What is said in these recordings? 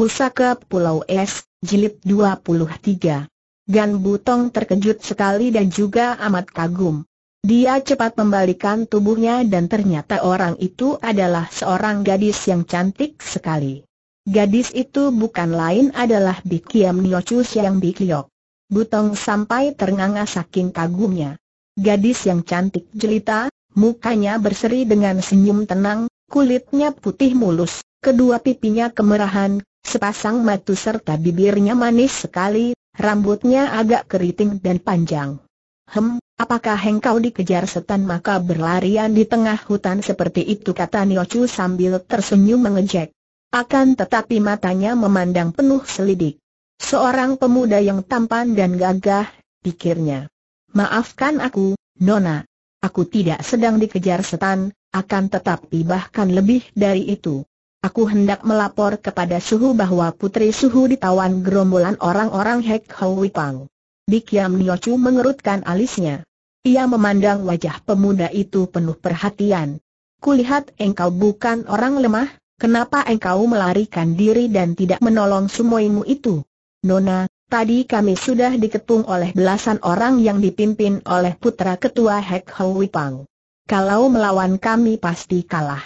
Pusaka Pulau Es, Jilid 23. Gan Butong terkejut sekali dan juga amat kagum. Dia cepat membalikan tubuhnya dan ternyata orang itu adalah seorang gadis yang cantik sekali. Gadis itu bukan lain adalah Bikiam Niochus yang Bikiok. Butong sampai ternganga saking kagumnya. Gadis yang cantik jelita, mukanya berseri dengan senyum tenang, kulitnya putih mulus, kedua pipinya kemerahan, sepasang mata serta bibirnya manis sekali, rambutnya agak keriting dan panjang. Hem, apakah engkau dikejar setan maka berlarian di tengah hutan seperti itu kata Niochu sambil tersenyum mengejek. Akan tetapi matanya memandang penuh selidik. Seorang pemuda yang tampan dan gagah, pikirnya. Maafkan aku, Nona. Aku tidak sedang dikejar setan, akan tetapi bahkan lebih dari itu. Aku hendak melapor kepada Suhu bahwa putri Suhu ditawan gerombolan orang-orang Hek Hoi Pang. Dikiam Niochu mengerutkan alisnya. Ia memandang wajah pemuda itu penuh perhatian. Kulihat engkau bukan orang lemah, kenapa engkau melarikan diri dan tidak menolong sumoimu itu? Nona, tadi kami sudah diketung oleh belasan orang yang dipimpin oleh putra ketua Hek Hau Wipang. Kalau melawan kami pasti kalah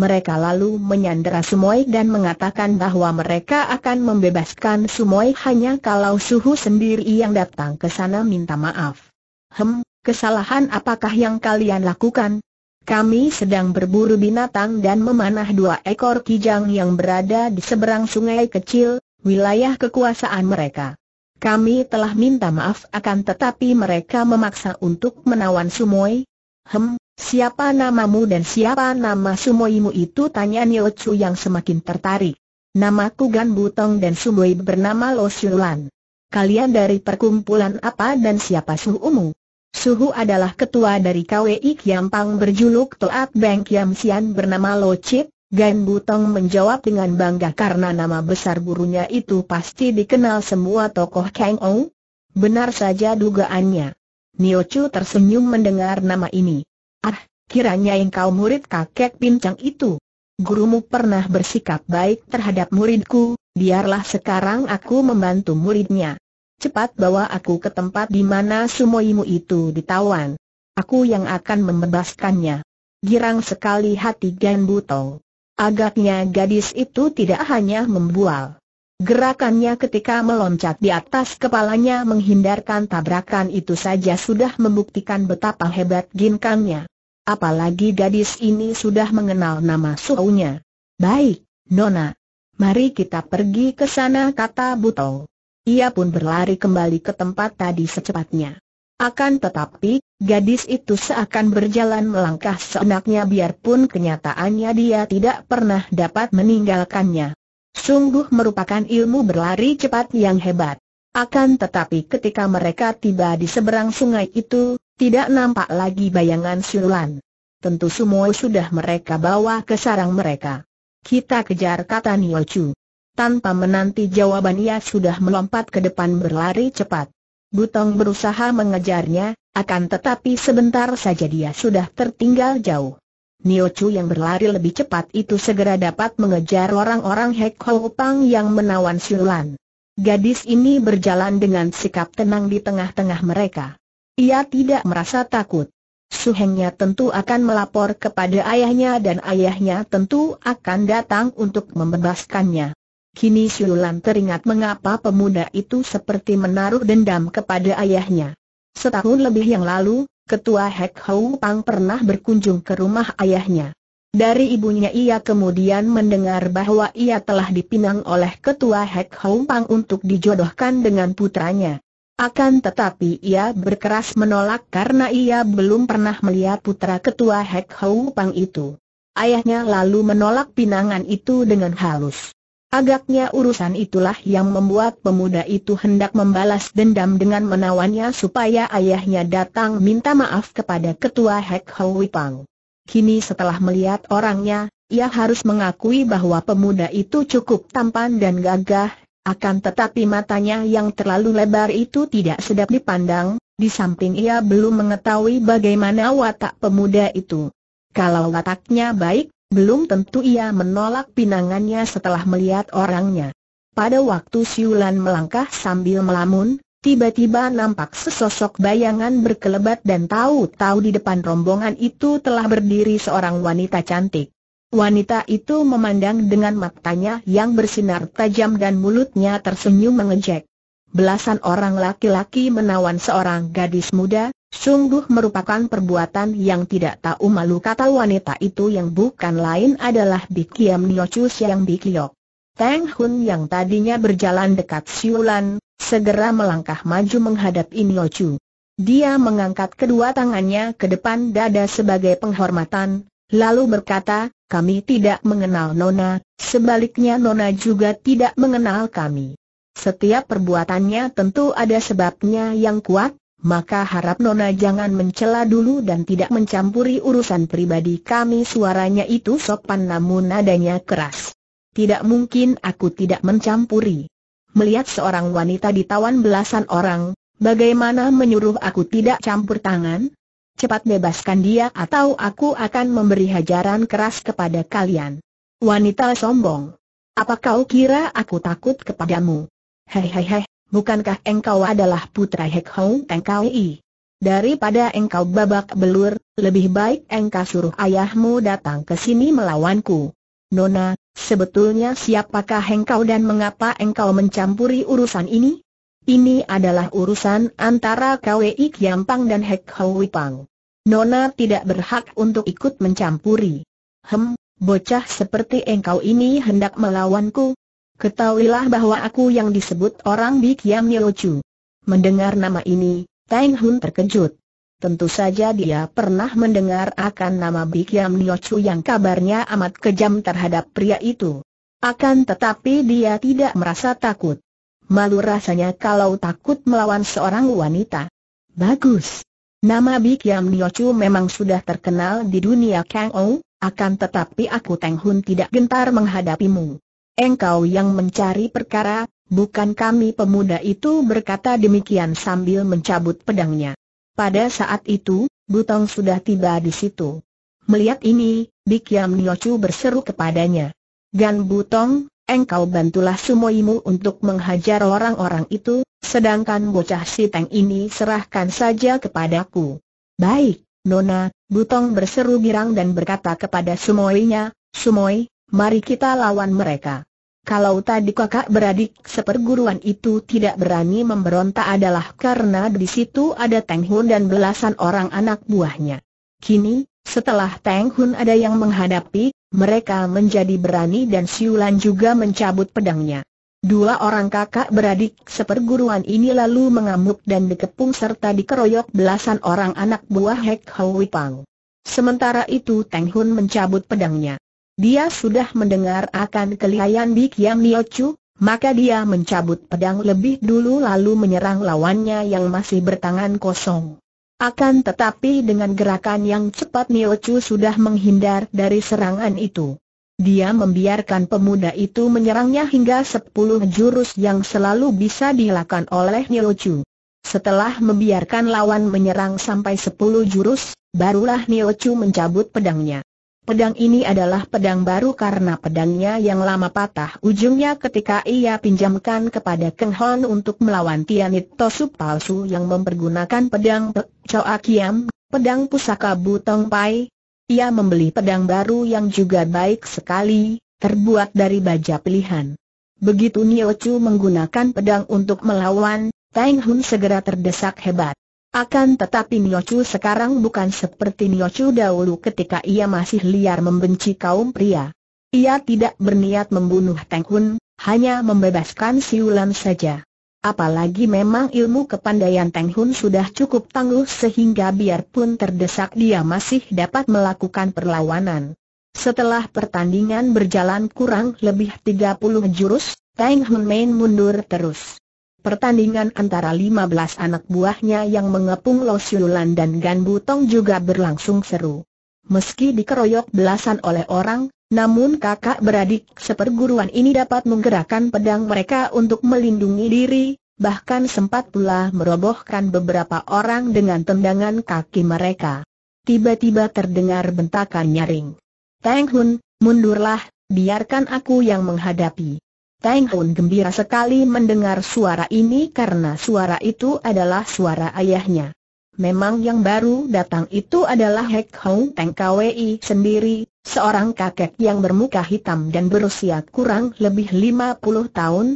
mereka lalu menyandera Sumoy dan mengatakan bahwa mereka akan membebaskan Sumoy hanya kalau Suhu sendiri yang datang ke sana minta maaf. Hem, kesalahan apakah yang kalian lakukan? Kami sedang berburu binatang dan memanah dua ekor kijang yang berada di seberang sungai kecil, wilayah kekuasaan mereka. Kami telah minta maaf akan tetapi mereka memaksa untuk menawan Sumoy. Hem, Siapa namamu dan siapa nama sumoimu itu? Tanya Nio Chu yang semakin tertarik. Namaku Gan Butong dan sumoi bernama Lo Shulan. Kalian dari perkumpulan apa dan siapa suhumu? Suhu adalah ketua dari KWI Kiampang berjuluk Toat Bank Kiam Sian bernama Lo Chip. Gan Butong menjawab dengan bangga karena nama besar gurunya itu pasti dikenal semua tokoh Kang Ong. Benar saja dugaannya. Nio Chu tersenyum mendengar nama ini. Ah, kiranya engkau murid kakek pincang itu. Gurumu pernah bersikap baik terhadap muridku, biarlah sekarang aku membantu muridnya. Cepat bawa aku ke tempat di mana sumoimu itu ditawan. Aku yang akan membebaskannya. Girang sekali hati Gan Buto. Agaknya gadis itu tidak hanya membual. Gerakannya ketika meloncat di atas kepalanya menghindarkan tabrakan itu saja sudah membuktikan betapa hebat ginkangnya. Apalagi gadis ini sudah mengenal nama suaunya. Baik, Nona. Mari kita pergi ke sana kata Buto. Ia pun berlari kembali ke tempat tadi secepatnya. Akan tetapi, gadis itu seakan berjalan melangkah seenaknya biarpun kenyataannya dia tidak pernah dapat meninggalkannya sungguh merupakan ilmu berlari cepat yang hebat. Akan tetapi ketika mereka tiba di seberang sungai itu, tidak nampak lagi bayangan Siulan. Tentu semua sudah mereka bawa ke sarang mereka. Kita kejar kata Chu. Tanpa menanti jawaban ia sudah melompat ke depan berlari cepat. Butong berusaha mengejarnya, akan tetapi sebentar saja dia sudah tertinggal jauh. Niochu yang berlari lebih cepat itu segera dapat mengejar orang-orang Hek Hou Pang yang menawan siulan. Gadis ini berjalan dengan sikap tenang di tengah-tengah mereka. Ia tidak merasa takut. Suhengnya tentu akan melapor kepada ayahnya dan ayahnya tentu akan datang untuk membebaskannya. Kini Siulan teringat mengapa pemuda itu seperti menaruh dendam kepada ayahnya. Setahun lebih yang lalu, Ketua Hek Hou Pang pernah berkunjung ke rumah ayahnya. Dari ibunya ia kemudian mendengar bahwa ia telah dipinang oleh ketua Hek Hou Pang untuk dijodohkan dengan putranya. Akan tetapi ia berkeras menolak karena ia belum pernah melihat putra ketua Hek Hou Pang itu. Ayahnya lalu menolak pinangan itu dengan halus. Agaknya urusan itulah yang membuat pemuda itu hendak membalas dendam dengan menawannya supaya ayahnya datang minta maaf kepada ketua Hek Pang. Kini setelah melihat orangnya, ia harus mengakui bahwa pemuda itu cukup tampan dan gagah, akan tetapi matanya yang terlalu lebar itu tidak sedap dipandang, di samping ia belum mengetahui bagaimana watak pemuda itu. Kalau wataknya baik, belum tentu ia menolak pinangannya setelah melihat orangnya. Pada waktu Siulan melangkah sambil melamun, tiba-tiba nampak sesosok bayangan berkelebat dan tahu-tahu di depan rombongan itu telah berdiri seorang wanita cantik. Wanita itu memandang dengan matanya yang bersinar tajam dan mulutnya tersenyum mengejek. Belasan orang laki-laki menawan seorang gadis muda, Sungguh merupakan perbuatan yang tidak tahu malu kata wanita itu yang bukan lain adalah Bikiam Niochu Siang Bikiok. Teng Hun yang tadinya berjalan dekat Siulan, segera melangkah maju menghadap Niochu. Dia mengangkat kedua tangannya ke depan dada sebagai penghormatan, lalu berkata, kami tidak mengenal Nona, sebaliknya Nona juga tidak mengenal kami. Setiap perbuatannya tentu ada sebabnya yang kuat, maka harap Nona jangan mencela dulu dan tidak mencampuri urusan pribadi kami Suaranya itu sopan namun nadanya keras Tidak mungkin aku tidak mencampuri Melihat seorang wanita ditawan belasan orang, bagaimana menyuruh aku tidak campur tangan? Cepat bebaskan dia atau aku akan memberi hajaran keras kepada kalian Wanita sombong Apa kau kira aku takut kepadamu? Hei hei hei bukankah engkau adalah putra Hek Hong Teng I? Daripada engkau babak belur, lebih baik engkau suruh ayahmu datang ke sini melawanku. Nona, sebetulnya siapakah engkau dan mengapa engkau mencampuri urusan ini? Ini adalah urusan antara KWI Kiampang dan Hek Hong Wipang. Nona tidak berhak untuk ikut mencampuri. Hem, bocah seperti engkau ini hendak melawanku, Ketahuilah bahwa aku yang disebut orang Bik Yam Yochu. Mendengar nama ini, Tang Hun terkejut. Tentu saja dia pernah mendengar akan nama Bik Yam Yochu yang kabarnya amat kejam terhadap pria itu. Akan tetapi dia tidak merasa takut. Malu rasanya kalau takut melawan seorang wanita. Bagus. Nama Bik Yam Yochu memang sudah terkenal di dunia Kang Ou, akan tetapi aku Tang Hun tidak gentar menghadapimu engkau yang mencari perkara, bukan kami pemuda itu berkata demikian sambil mencabut pedangnya. Pada saat itu, Butong sudah tiba di situ. Melihat ini, Bikiam Niochu berseru kepadanya. Gan Butong, engkau bantulah sumoimu untuk menghajar orang-orang itu, sedangkan bocah si Teng ini serahkan saja kepadaku. Baik, Nona, Butong berseru girang dan berkata kepada sumoinya, Sumoi, mari kita lawan mereka. Kalau tadi kakak beradik seperguruan itu tidak berani memberontak adalah karena di situ ada Teng Hun dan belasan orang anak buahnya. Kini, setelah Teng Hun ada yang menghadapi, mereka menjadi berani dan Siulan juga mencabut pedangnya. Dua orang kakak beradik seperguruan ini lalu mengamuk dan dikepung serta dikeroyok belasan orang anak buah Hek Hau Wipang. Sementara itu Teng Hun mencabut pedangnya. Dia sudah mendengar akan kelihayan Bik Yang Chu, maka dia mencabut pedang lebih dulu lalu menyerang lawannya yang masih bertangan kosong. Akan tetapi dengan gerakan yang cepat Chu sudah menghindar dari serangan itu. Dia membiarkan pemuda itu menyerangnya hingga sepuluh jurus yang selalu bisa dilakukan oleh Chu. Setelah membiarkan lawan menyerang sampai sepuluh jurus, barulah Chu mencabut pedangnya. Pedang ini adalah pedang baru karena pedangnya yang lama patah ujungnya ketika ia pinjamkan kepada Keng Hon untuk melawan Tianit Tosu palsu yang mempergunakan pedang Pe Choa Kiam, pedang pusaka Butong Pai. Ia membeli pedang baru yang juga baik sekali, terbuat dari baja pilihan. Begitu Nio Chu menggunakan pedang untuk melawan, Tang Hun segera terdesak hebat. Akan tetapi Chu sekarang bukan seperti Chu dahulu ketika ia masih liar membenci kaum pria. Ia tidak berniat membunuh Teng Hun, hanya membebaskan siulan saja. Apalagi memang ilmu kepandaian Teng Hun sudah cukup tangguh sehingga biarpun terdesak dia masih dapat melakukan perlawanan. Setelah pertandingan berjalan kurang lebih 30 jurus, Teng Hun main mundur terus. Pertandingan antara 15 anak buahnya yang mengepung Lo Siulan dan Gan Butong juga berlangsung seru. Meski dikeroyok belasan oleh orang, namun kakak beradik seperguruan ini dapat menggerakkan pedang mereka untuk melindungi diri, bahkan sempat pula merobohkan beberapa orang dengan tendangan kaki mereka. Tiba-tiba terdengar bentakan nyaring. Teng Hun, mundurlah, biarkan aku yang menghadapi. Tang Hun gembira sekali mendengar suara ini karena suara itu adalah suara ayahnya. Memang yang baru datang itu adalah Hek Hong Teng Kwei sendiri, seorang kakek yang bermuka hitam dan berusia kurang lebih 50 tahun.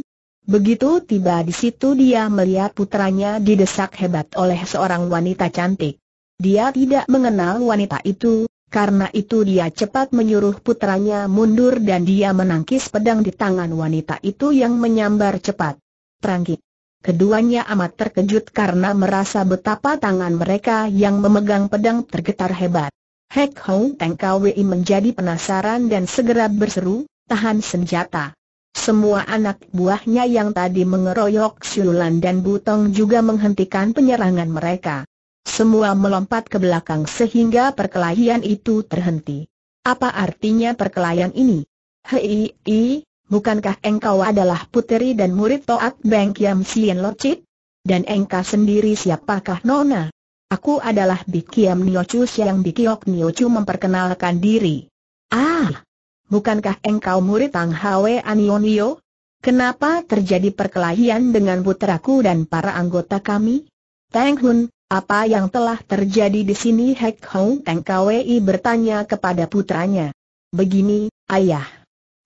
Begitu tiba di situ dia melihat putranya didesak hebat oleh seorang wanita cantik. Dia tidak mengenal wanita itu, karena itu dia cepat menyuruh putranya mundur dan dia menangkis pedang di tangan wanita itu yang menyambar cepat. Perangkit. Keduanya amat terkejut karena merasa betapa tangan mereka yang memegang pedang tergetar hebat. Hek Hong Teng KWI menjadi penasaran dan segera berseru, tahan senjata. Semua anak buahnya yang tadi mengeroyok Siulan dan Butong juga menghentikan penyerangan mereka semua melompat ke belakang sehingga perkelahian itu terhenti. Apa artinya perkelahian ini? Hei, i, bukankah engkau adalah puteri dan murid Toat Beng Kiam Sien Chit? Dan engkau sendiri siapakah Nona? Aku adalah Bikiam Niochu Siang Bikiok Niochu memperkenalkan diri. Ah, bukankah engkau murid Tang Hwe Anionio? Kenapa terjadi perkelahian dengan puteraku dan para anggota kami? Tang Hun, apa yang telah terjadi di sini Hek Hong Teng KWI bertanya kepada putranya. Begini, ayah.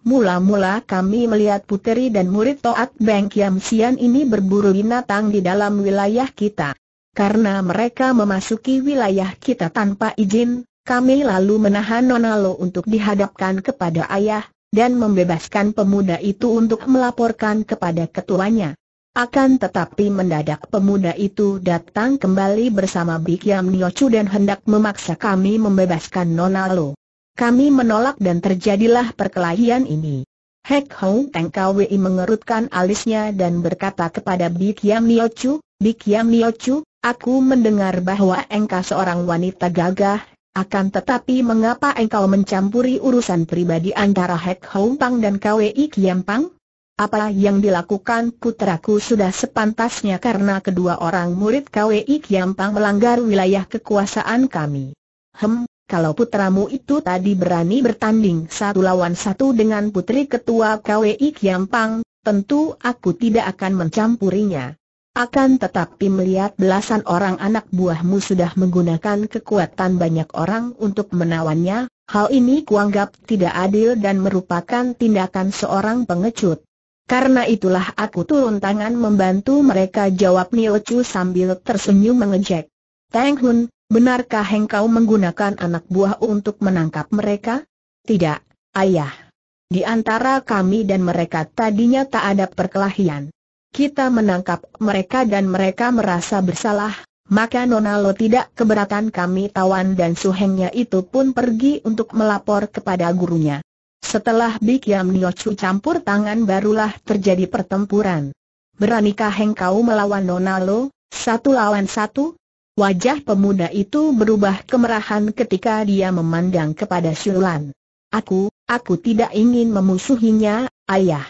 Mula-mula kami melihat puteri dan murid Toat Beng Kiam Sian ini berburu binatang di dalam wilayah kita. Karena mereka memasuki wilayah kita tanpa izin, kami lalu menahan Nonalo untuk dihadapkan kepada ayah, dan membebaskan pemuda itu untuk melaporkan kepada ketuanya. Akan tetapi mendadak pemuda itu datang kembali bersama Bikiam Niochu dan hendak memaksa kami membebaskan Nona Lo. Kami menolak dan terjadilah perkelahian ini. Hek Hong Teng Kwi mengerutkan alisnya dan berkata kepada Bikiam Niochu, Bikiam Niochu, aku mendengar bahwa engkau seorang wanita gagah, akan tetapi mengapa engkau mencampuri urusan pribadi antara Hek Hong Pang dan Kwi Kiam Pang? Apa yang dilakukan putraku sudah sepantasnya karena kedua orang murid KWI Kiampang melanggar wilayah kekuasaan kami. Hem, kalau putramu itu tadi berani bertanding satu lawan satu dengan putri ketua KWI Kiampang, tentu aku tidak akan mencampurinya. Akan tetapi melihat belasan orang anak buahmu sudah menggunakan kekuatan banyak orang untuk menawannya, hal ini kuanggap tidak adil dan merupakan tindakan seorang pengecut. Karena itulah aku turun tangan membantu mereka jawab Nio Chu sambil tersenyum mengejek. Tang Hun, benarkah engkau menggunakan anak buah untuk menangkap mereka? Tidak, ayah. Di antara kami dan mereka tadinya tak ada perkelahian. Kita menangkap mereka dan mereka merasa bersalah, maka Nona Lo tidak keberatan kami tawan dan suhengnya itu pun pergi untuk melapor kepada gurunya. Setelah Big Yam Niochu campur tangan barulah terjadi pertempuran. Beranikah engkau melawan Nonalo, satu lawan satu? Wajah pemuda itu berubah kemerahan ketika dia memandang kepada Shulan. Aku, aku tidak ingin memusuhinya, ayah.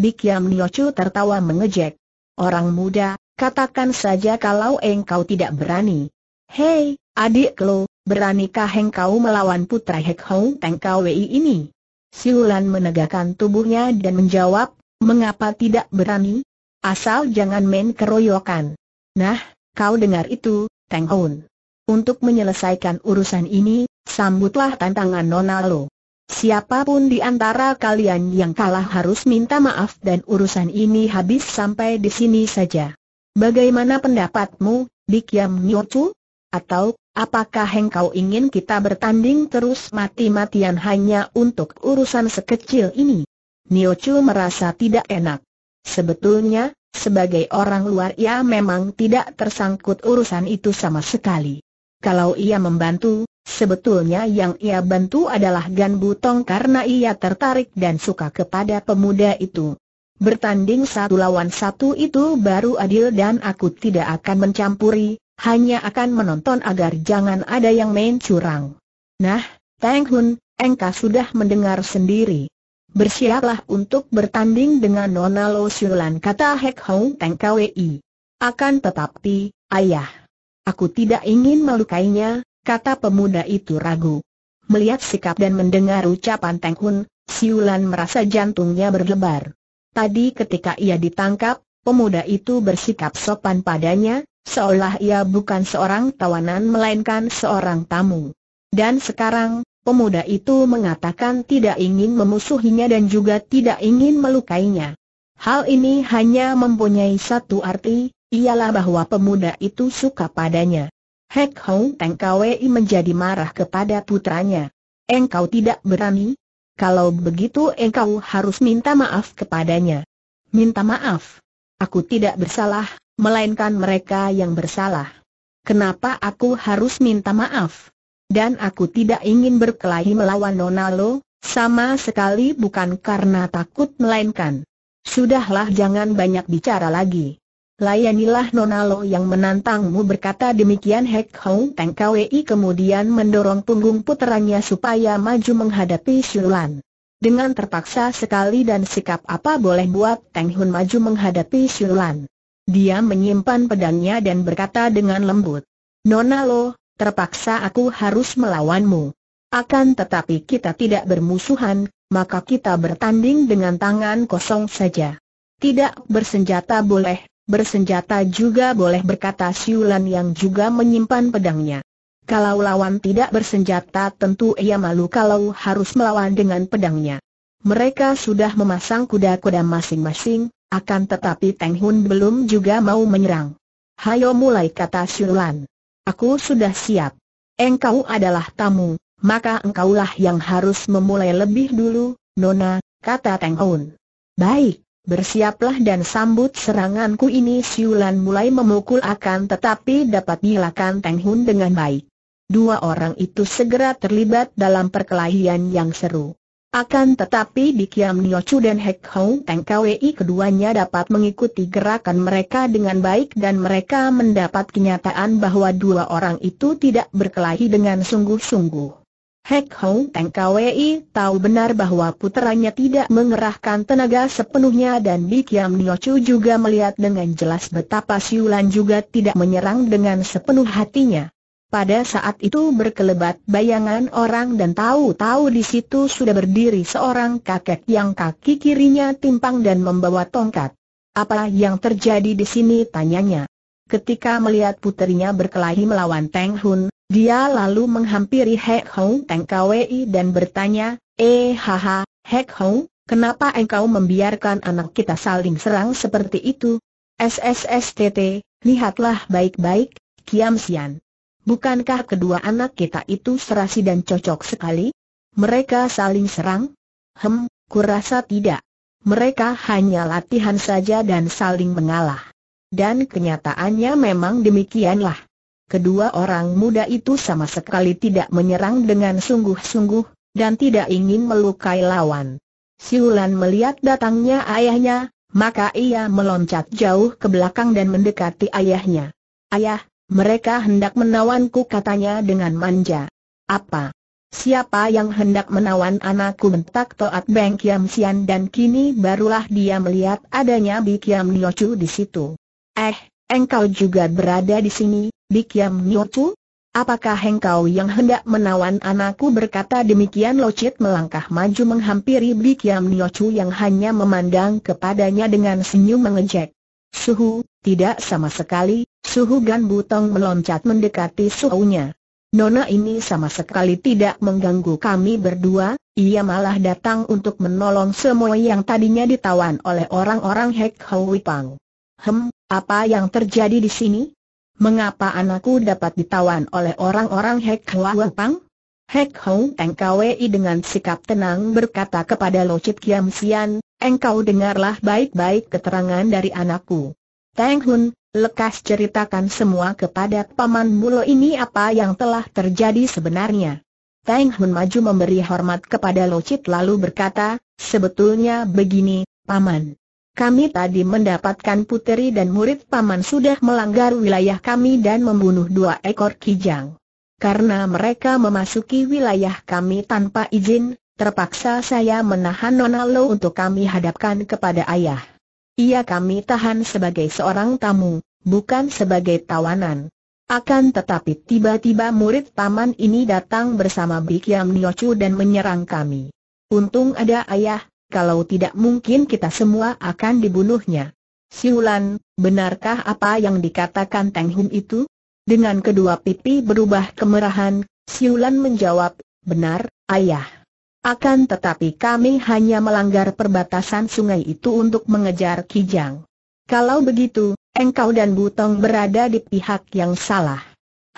Big Yam Niochu tertawa mengejek. Orang muda, katakan saja kalau engkau tidak berani. Hei, adik lo, beranikah engkau melawan putra Hek tengkau Teng Kwei ini? Siulan menegakkan tubuhnya dan menjawab, mengapa tidak berani? Asal jangan main keroyokan. Nah, kau dengar itu, Tang Untuk menyelesaikan urusan ini, sambutlah tantangan Nona Lo. Siapapun di antara kalian yang kalah harus minta maaf dan urusan ini habis sampai di sini saja. Bagaimana pendapatmu, Dikiam Nyocu? Atau Apakah engkau ingin kita bertanding terus mati-matian hanya untuk urusan sekecil ini? Chu merasa tidak enak. Sebetulnya, sebagai orang luar ia memang tidak tersangkut urusan itu sama sekali. Kalau ia membantu, sebetulnya yang ia bantu adalah Gan Butong karena ia tertarik dan suka kepada pemuda itu. Bertanding satu lawan satu itu baru adil dan aku tidak akan mencampuri, hanya akan menonton agar jangan ada yang main curang. Nah, Tang Hun, engkau sudah mendengar sendiri. Bersiaplah untuk bertanding dengan Nona Lo Siulan kata Hek Hong Tang Kwei. Akan tetapi, ayah. Aku tidak ingin melukainya, kata pemuda itu ragu. Melihat sikap dan mendengar ucapan Tang Hun, Siulan merasa jantungnya berdebar. Tadi ketika ia ditangkap, pemuda itu bersikap sopan padanya, Seolah ia bukan seorang tawanan melainkan seorang tamu. Dan sekarang, pemuda itu mengatakan tidak ingin memusuhinya dan juga tidak ingin melukainya. Hal ini hanya mempunyai satu arti, ialah bahwa pemuda itu suka padanya. Hek Hong Teng Kwei menjadi marah kepada putranya. Engkau tidak berani? Kalau begitu engkau harus minta maaf kepadanya. Minta maaf? Aku tidak bersalah, melainkan mereka yang bersalah. Kenapa aku harus minta maaf? Dan aku tidak ingin berkelahi melawan Nonalo, sama sekali bukan karena takut melainkan. Sudahlah jangan banyak bicara lagi. Layanilah Nonalo yang menantangmu berkata demikian Hek Hong Teng Kwi kemudian mendorong punggung puterannya supaya maju menghadapi Shulan. Dengan terpaksa sekali dan sikap apa boleh buat Teng Hun maju menghadapi Shulan. Dia menyimpan pedangnya dan berkata dengan lembut. Nona Lo, terpaksa aku harus melawanmu. Akan tetapi kita tidak bermusuhan, maka kita bertanding dengan tangan kosong saja. Tidak bersenjata boleh, bersenjata juga boleh berkata Siulan yang juga menyimpan pedangnya. Kalau lawan tidak bersenjata tentu ia malu kalau harus melawan dengan pedangnya. Mereka sudah memasang kuda-kuda masing-masing, akan tetapi Teng Hun belum juga mau menyerang. Hayo mulai kata Shulan. Aku sudah siap. Engkau adalah tamu, maka engkaulah yang harus memulai lebih dulu, Nona, kata Teng Hun. Baik, bersiaplah dan sambut seranganku ini Siulan mulai memukul akan tetapi dapat dilakukan Teng Hun dengan baik. Dua orang itu segera terlibat dalam perkelahian yang seru. Akan tetapi di Kiam Niochu dan Hek Hong Teng KWI keduanya dapat mengikuti gerakan mereka dengan baik dan mereka mendapat kenyataan bahwa dua orang itu tidak berkelahi dengan sungguh-sungguh. Hek Hong Teng KWI tahu benar bahwa puteranya tidak mengerahkan tenaga sepenuhnya dan di Kiam Niochu juga melihat dengan jelas betapa Siulan juga tidak menyerang dengan sepenuh hatinya. Pada saat itu berkelebat bayangan orang dan tahu-tahu di situ sudah berdiri seorang kakek yang kaki kirinya timpang dan membawa tongkat. Apa yang terjadi di sini tanyanya. Ketika melihat putrinya berkelahi melawan Teng Hun, dia lalu menghampiri Hek Hong Teng Kwei dan bertanya, Eh haha, Hek Hong, kenapa engkau membiarkan anak kita saling serang seperti itu? SSSTT, lihatlah baik-baik, Kiam Sian. Bukankah kedua anak kita itu serasi dan cocok sekali? Mereka saling serang? Hem, kurasa tidak. Mereka hanya latihan saja dan saling mengalah. Dan kenyataannya memang demikianlah. Kedua orang muda itu sama sekali tidak menyerang dengan sungguh-sungguh, dan tidak ingin melukai lawan. Siulan melihat datangnya ayahnya, maka ia meloncat jauh ke belakang dan mendekati ayahnya. Ayah, mereka hendak menawanku katanya dengan manja. Apa? Siapa yang hendak menawan anakku bentak Toat Beng Kiam Sian dan kini barulah dia melihat adanya Nyo Niochu di situ. Eh, engkau juga berada di sini, Nyo Niochu? Apakah engkau yang hendak menawan anakku berkata demikian Locit melangkah maju menghampiri Nyo Niochu yang hanya memandang kepadanya dengan senyum mengejek. Suhu, tidak sama sekali, Suhu Gan Butong meloncat mendekati suhunya. Nona ini sama sekali tidak mengganggu kami berdua, ia malah datang untuk menolong semua yang tadinya ditawan oleh orang-orang Hek Hui Pang. Hem, apa yang terjadi di sini? Mengapa anakku dapat ditawan oleh orang-orang Hek Hui Pang? Hek Hou Teng dengan sikap tenang berkata kepada Lo Chit Kiam Sian, engkau dengarlah baik-baik keterangan dari anakku. Teng Hun, Lekas ceritakan semua kepada Paman Mulo ini apa yang telah terjadi sebenarnya. Tang Hun maju memberi hormat kepada Chit lalu berkata, sebetulnya begini, Paman. Kami tadi mendapatkan puteri dan murid Paman sudah melanggar wilayah kami dan membunuh dua ekor kijang. Karena mereka memasuki wilayah kami tanpa izin, terpaksa saya menahan Nona Lo untuk kami hadapkan kepada ayah. Ia kami tahan sebagai seorang tamu, bukan sebagai tawanan. Akan tetapi tiba-tiba murid paman ini datang bersama Yam Niochu dan menyerang kami. Untung ada ayah, kalau tidak mungkin kita semua akan dibunuhnya. Siulan, benarkah apa yang dikatakan Teng Hum itu? Dengan kedua pipi berubah kemerahan, Siulan menjawab, benar, ayah. Akan tetapi kami hanya melanggar perbatasan sungai itu untuk mengejar Kijang. Kalau begitu, engkau dan Butong berada di pihak yang salah.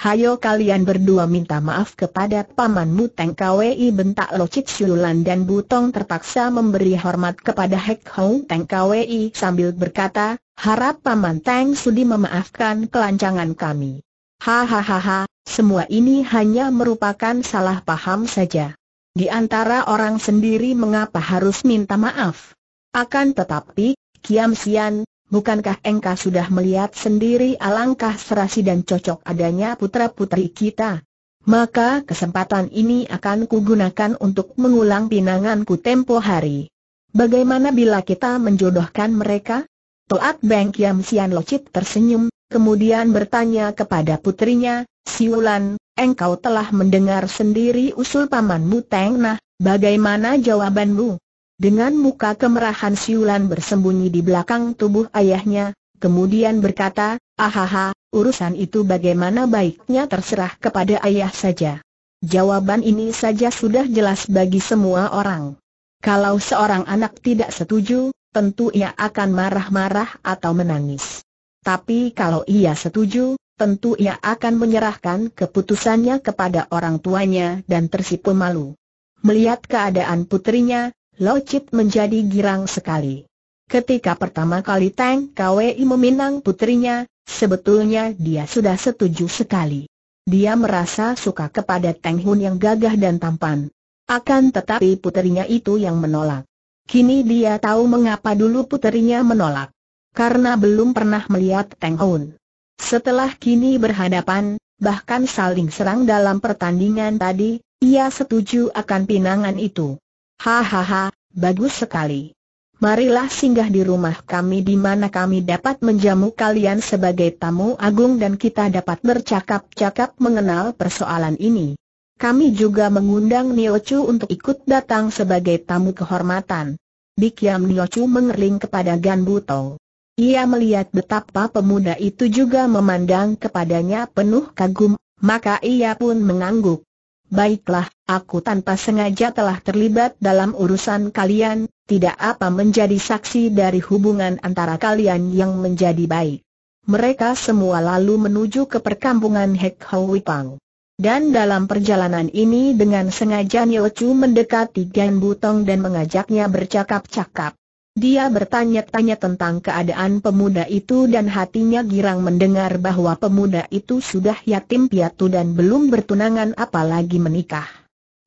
Hayo kalian berdua minta maaf kepada pamanmu Teng Kwi bentak Locik Siulan dan Butong terpaksa memberi hormat kepada Hek Hong Teng Kwi sambil berkata, harap paman Teng sudi memaafkan kelancangan kami. Hahaha, semua ini hanya merupakan salah paham saja. Di antara orang sendiri mengapa harus minta maaf? Akan tetapi, Kiam Sian, bukankah engkau sudah melihat sendiri alangkah serasi dan cocok adanya putra-putri kita? Maka kesempatan ini akan kugunakan untuk mengulang pinanganku tempo hari. Bagaimana bila kita menjodohkan mereka? Toat Beng Kiam Sian Locit tersenyum, kemudian bertanya kepada putrinya, Siulan, Engkau telah mendengar sendiri usul pamanmu Teng Nah, bagaimana jawabanmu? Dengan muka kemerahan Siulan bersembunyi di belakang tubuh ayahnya, kemudian berkata, ahaha, urusan itu bagaimana baiknya terserah kepada ayah saja. Jawaban ini saja sudah jelas bagi semua orang. Kalau seorang anak tidak setuju, tentu ia akan marah-marah atau menangis. Tapi kalau ia setuju, tentu ia akan menyerahkan keputusannya kepada orang tuanya dan tersipu malu. Melihat keadaan putrinya, Locit menjadi girang sekali. Ketika pertama kali Tang Kwei meminang putrinya, sebetulnya dia sudah setuju sekali. Dia merasa suka kepada Tang Hun yang gagah dan tampan. Akan tetapi putrinya itu yang menolak. Kini dia tahu mengapa dulu putrinya menolak. Karena belum pernah melihat Tang Hun. Setelah kini berhadapan, bahkan saling serang dalam pertandingan tadi, ia setuju akan pinangan itu. Hahaha, bagus sekali. Marilah singgah di rumah kami di mana kami dapat menjamu kalian sebagai tamu agung dan kita dapat bercakap-cakap mengenal persoalan ini. Kami juga mengundang Niochu untuk ikut datang sebagai tamu kehormatan. Dikiam Niochu mengerling kepada Gan Buto. Ia melihat betapa pemuda itu juga memandang kepadanya penuh kagum, maka ia pun mengangguk. Baiklah, aku tanpa sengaja telah terlibat dalam urusan kalian, tidak apa menjadi saksi dari hubungan antara kalian yang menjadi baik. Mereka semua lalu menuju ke perkampungan Hek Hoi Pang. Dan dalam perjalanan ini dengan sengaja Nio Chu mendekati Gan Butong dan mengajaknya bercakap-cakap. Dia bertanya-tanya tentang keadaan pemuda itu dan hatinya girang mendengar bahwa pemuda itu sudah yatim piatu dan belum bertunangan apalagi menikah.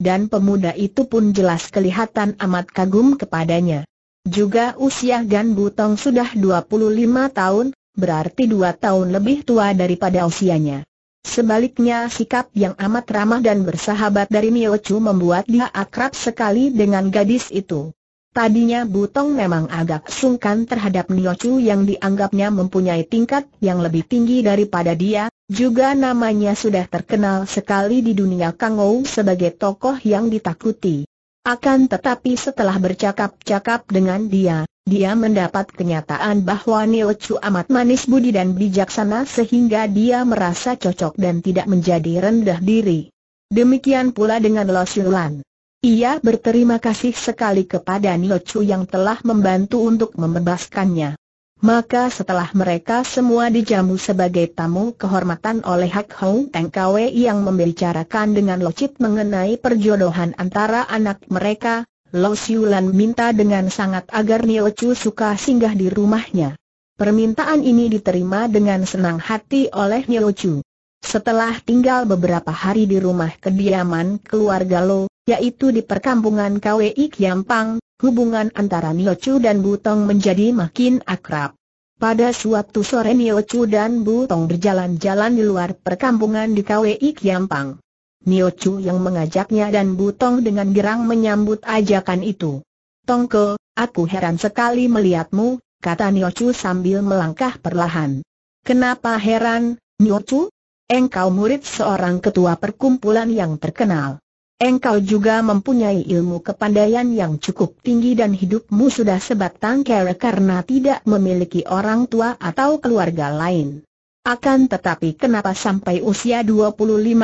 Dan pemuda itu pun jelas kelihatan amat kagum kepadanya. Juga usia Gan Butong sudah 25 tahun, berarti 2 tahun lebih tua daripada usianya. Sebaliknya sikap yang amat ramah dan bersahabat dari Mio membuat dia akrab sekali dengan gadis itu. Tadinya Butong memang agak sungkan terhadap Chu yang dianggapnya mempunyai tingkat yang lebih tinggi daripada dia, juga namanya sudah terkenal sekali di dunia Kangou sebagai tokoh yang ditakuti. Akan tetapi setelah bercakap-cakap dengan dia, dia mendapat kenyataan bahwa Chu amat manis budi dan bijaksana sehingga dia merasa cocok dan tidak menjadi rendah diri. Demikian pula dengan Lo Lan. Ia berterima kasih sekali kepada Nio Chu yang telah membantu untuk membebaskannya. Maka setelah mereka semua dijamu sebagai tamu kehormatan oleh Hak Hong Teng Kwe yang membicarakan dengan Lo Chit mengenai perjodohan antara anak mereka, Lo Siulan minta dengan sangat agar Nio Chu suka singgah di rumahnya. Permintaan ini diterima dengan senang hati oleh Nio Chu. Setelah tinggal beberapa hari di rumah kediaman keluarga Lo, yaitu di perkampungan KWI Kiampang, hubungan antara Niochu dan Butong menjadi makin akrab. Pada suatu sore Niochu dan Butong berjalan-jalan di luar perkampungan di KWI Kiampang. Niochu yang mengajaknya dan Butong dengan girang menyambut ajakan itu. Tongko, aku heran sekali melihatmu, kata Niochu sambil melangkah perlahan. Kenapa heran, Niochu? Engkau murid seorang ketua perkumpulan yang terkenal. Engkau juga mempunyai ilmu kepandaian yang cukup tinggi dan hidupmu sudah sebatang kara karena tidak memiliki orang tua atau keluarga lain. Akan tetapi kenapa sampai usia 25